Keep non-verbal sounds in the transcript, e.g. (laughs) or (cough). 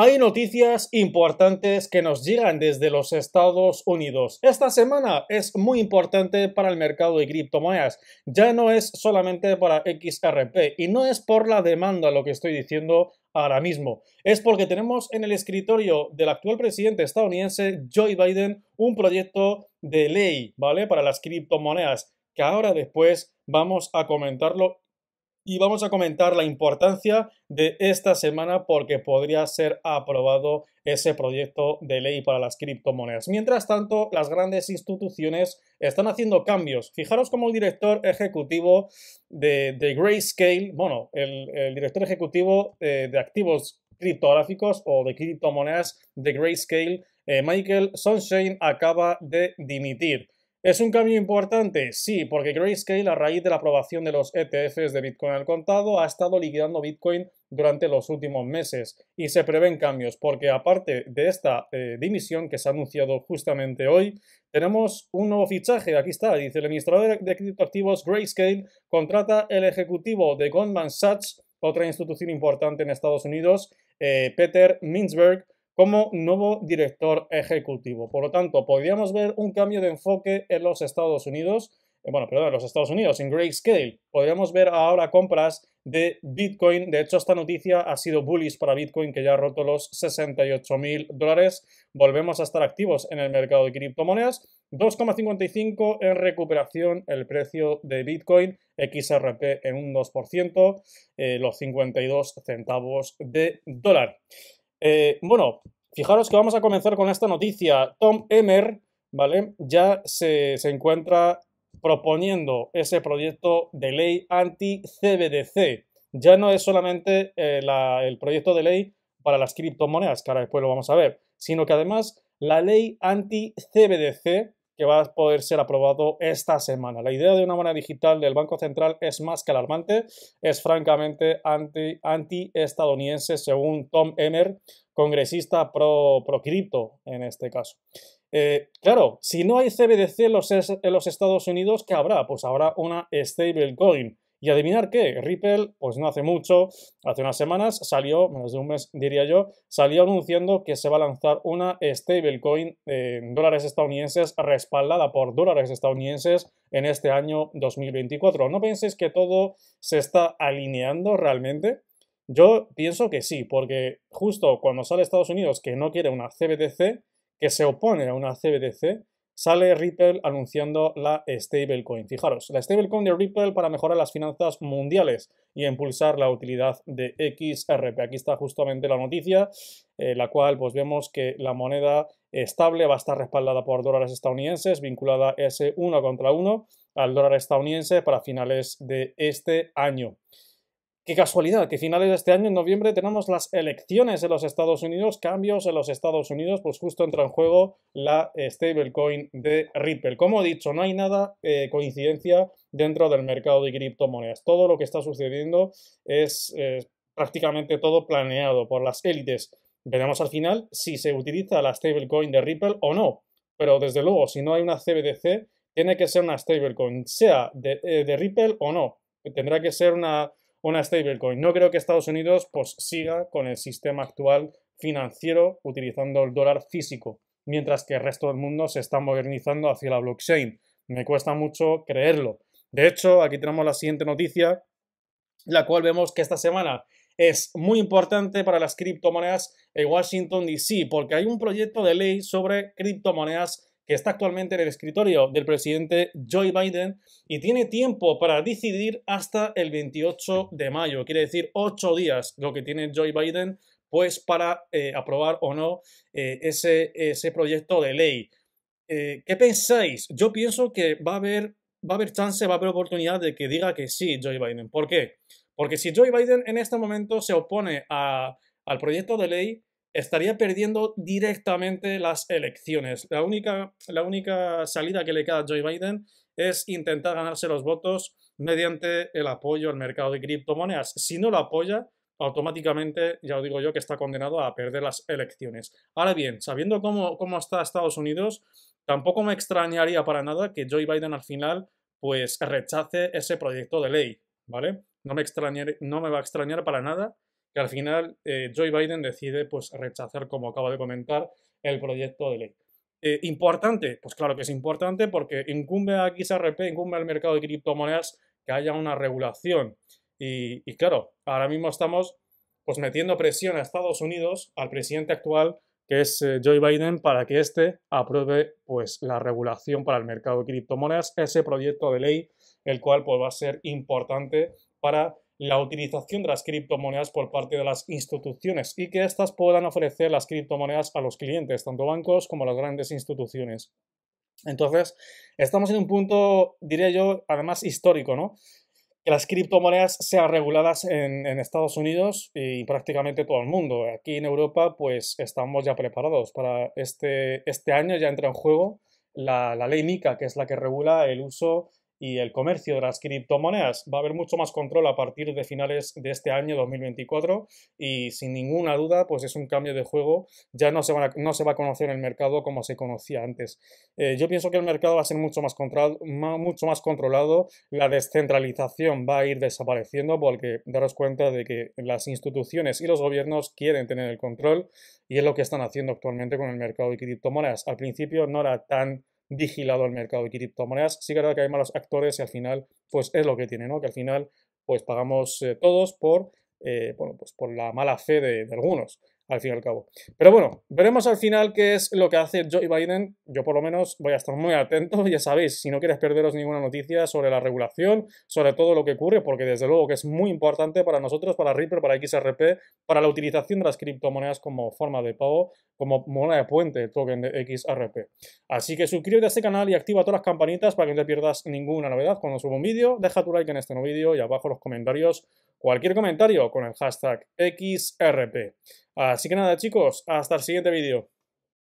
Hay noticias importantes que nos llegan desde los Estados Unidos. Esta semana es muy importante para el mercado de criptomonedas. Ya no es solamente para XRP y no es por la demanda lo que estoy diciendo ahora mismo. Es porque tenemos en el escritorio del actual presidente estadounidense Joe Biden un proyecto de ley, ¿vale? Para las criptomonedas, que ahora después vamos a comentarlo y vamos a comentar la importancia de esta semana porque podría ser aprobado ese proyecto de ley para las criptomonedas. Mientras tanto, las grandes instituciones están haciendo cambios. Fijaros como el director ejecutivo de, de Grayscale, bueno, el, director ejecutivo eh, de activos criptográficos o de criptomonedas de Grayscale, eh, Michael Sunshine, acaba de dimitir. ¿Es un cambio importante? Sí, porque Grayscale, a raíz de la aprobación de los ETFs de Bitcoin al contado, ha estado liquidando Bitcoin durante los últimos meses y se prevén cambios, porque aparte de esta eh, dimisión que se ha anunciado justamente hoy, tenemos un nuevo fichaje. Aquí está, dice el administrador de criptoactivos Grayscale contrata el ejecutivo de Goldman Sachs, otra institución importante en Estados Unidos, eh, Peter Minzberg como nuevo director ejecutivo. Por lo tanto, podríamos ver un cambio de enfoque en los Estados Unidos, eh, bueno, perdón, en los Estados Unidos, en Scale. Podríamos ver ahora compras de Bitcoin. De hecho, esta noticia ha sido bullish para Bitcoin, que ya ha roto los 68 mil dólares. Volvemos a estar activos en el mercado de criptomonedas. 2,55 en recuperación el precio de Bitcoin, XRP en un 2%, eh, los 52 centavos de dólar. Eh, bueno, fijaros que vamos a comenzar con esta noticia. Tom Emmer, ¿vale? Ya se, encuentra proponiendo ese proyecto de ley anti-CBDC. Ya no es solamente eh, el proyecto de ley para las criptomonedas, que ahora después lo vamos a ver, sino que además la ley anti-CBDC que va a poder ser aprobado esta semana. La idea de una moneda digital del Banco Central es más que alarmante, es francamente anti-estadounidense, según Tom Emmer, congresista pro, pro en este caso. Eh, claro, si no hay CBDC en los Estados Unidos, ¿qué habrá? Pues habrá una stablecoin y adivinar qué, Ripple, pues no hace mucho, hace unas semanas, salió, menos de un mes diría yo, salió anunciando que se va a lanzar una stablecoin eh, en dólares estadounidenses respaldada por dólares estadounidenses en este año 2024. ¿No penséis que todo se está alineando realmente? Yo pienso que sí, porque justo cuando sale Estados Unidos que no quiere una CBDC, que se opone a una CBDC, sale Ripple anunciando la stablecoin. Fijaros, la stablecoin de Ripple para mejorar las finanzas mundiales y impulsar la utilidad de XRP. Aquí está justamente la noticia, eh, la cual pues vemos que la moneda estable va a estar respaldada por dólares estadounidenses, vinculada S1 contra 1 al dólar estadounidense para finales de este año. Qué casualidad, que finales de este año, en noviembre, tenemos las elecciones en los Estados Unidos, cambios en los Estados Unidos, pues justo entra en juego la eh, stablecoin de Ripple. Como he dicho, no hay nada eh, coincidencia dentro del mercado de criptomonedas. Todo lo que está sucediendo es eh, prácticamente todo planeado por las élites. Veremos al final si se utiliza la stablecoin de Ripple o no. Pero desde luego, si no hay una CBDC, tiene que ser una stablecoin, sea de Ripple o no. Tendrá que ser una una stablecoin. No creo que Estados Unidos pues, siga con el sistema actual financiero utilizando el dólar físico, mientras que el resto del mundo se está modernizando hacia la blockchain. Me cuesta mucho creerlo. De hecho, aquí tenemos la siguiente noticia, la cual vemos que esta semana es muy importante para las criptomonedas en Washington, D.C., porque hay un proyecto de ley sobre criptomonedas que está actualmente en el escritorio del presidente Joe Biden y tiene tiempo para decidir hasta el 28 de mayo, quiere decir ocho días lo que tiene Joe Biden pues para eh, aprobar o no eh, ese, ese, proyecto de ley. Eh, ¿Qué pensáis? Yo pienso que va a, haber, va a haber chance, va a haber oportunidad de que diga que sí Joe Biden. ¿Por qué? Porque si Joe Biden en este momento se opone al proyecto de ley, estaría perdiendo directamente las elecciones. La única, la única salida que le queda a Joe Biden es intentar ganarse los votos mediante el apoyo al mercado de criptomonedas. Si no lo apoya, automáticamente, ya os digo yo, que está condenado a perder las elecciones. Ahora bien, sabiendo cómo, cómo está Estados Unidos, tampoco me extrañaría para nada que Joe Biden al final pues rechace ese proyecto de ley, ¿vale? No me, no me va a extrañar para nada que al final eh, Joe Biden decide pues, rechazar, como acabo de comentar, el proyecto de ley. Eh, ¿Importante? Pues claro que es importante porque incumbe a XRP, incumbe al mercado de criptomonedas que haya una regulación. Y, claro, ahora mismo estamos pues metiendo presión a Estados Unidos, al presidente actual, que es eh, Joe Biden, para que éste apruebe pues la regulación para el mercado de criptomonedas, ese proyecto de ley, el cual pues va a ser importante para la utilización de las criptomonedas por parte de las instituciones y que éstas puedan ofrecer las criptomonedas a los clientes, tanto bancos como las grandes instituciones. Entonces, estamos en un punto, diría yo, además histórico, ¿no? Que las criptomonedas sean reguladas en, Estados Unidos y prácticamente todo el mundo. Aquí en Europa, pues estamos ya preparados para este, este año, ya entra en juego la, la ley MICA, que es la que regula el uso y el comercio de las criptomonedas. Va a haber mucho más control a partir de finales de este año 2024 y sin ninguna duda pues es un cambio de juego. Ya no se, no se va a conocer el mercado como se conocía antes. Eh, yo pienso que el mercado va a ser mucho más, controlado, mucho más controlado. La descentralización va a ir desapareciendo porque daros cuenta de que las instituciones y los gobiernos quieren tener el control y es lo que están haciendo actualmente con el mercado de criptomonedas. Al principio no era tan vigilado al mercado de criptomonedas. Sí que es verdad que hay malos actores y al final, pues es lo que tiene, ¿no? Que al final, pues pagamos eh, todos por, eh, bueno, pues por la mala fe de algunos al fin y al cabo. Pero bueno, veremos al final qué es lo que hace Joe Biden. Yo por lo menos voy a estar muy atento, (laughs) ya sabéis, si no quieres perderos ninguna noticia sobre la regulación, sobre todo lo que ocurre, porque desde luego que es muy importante para nosotros, para Ripple, para XRP, para la utilización de las criptomonedas como forma de pago, como moneda de puente, el token de XRP. Así que suscríbete a este canal y activa todas las campanitas para que no te pierdas ninguna novedad cuando suba un vídeo. Deja tu like en este nuevo vídeo y abajo los comentarios cualquier comentario con el hashtag XRP. Así que nada chicos, hasta el siguiente vídeo.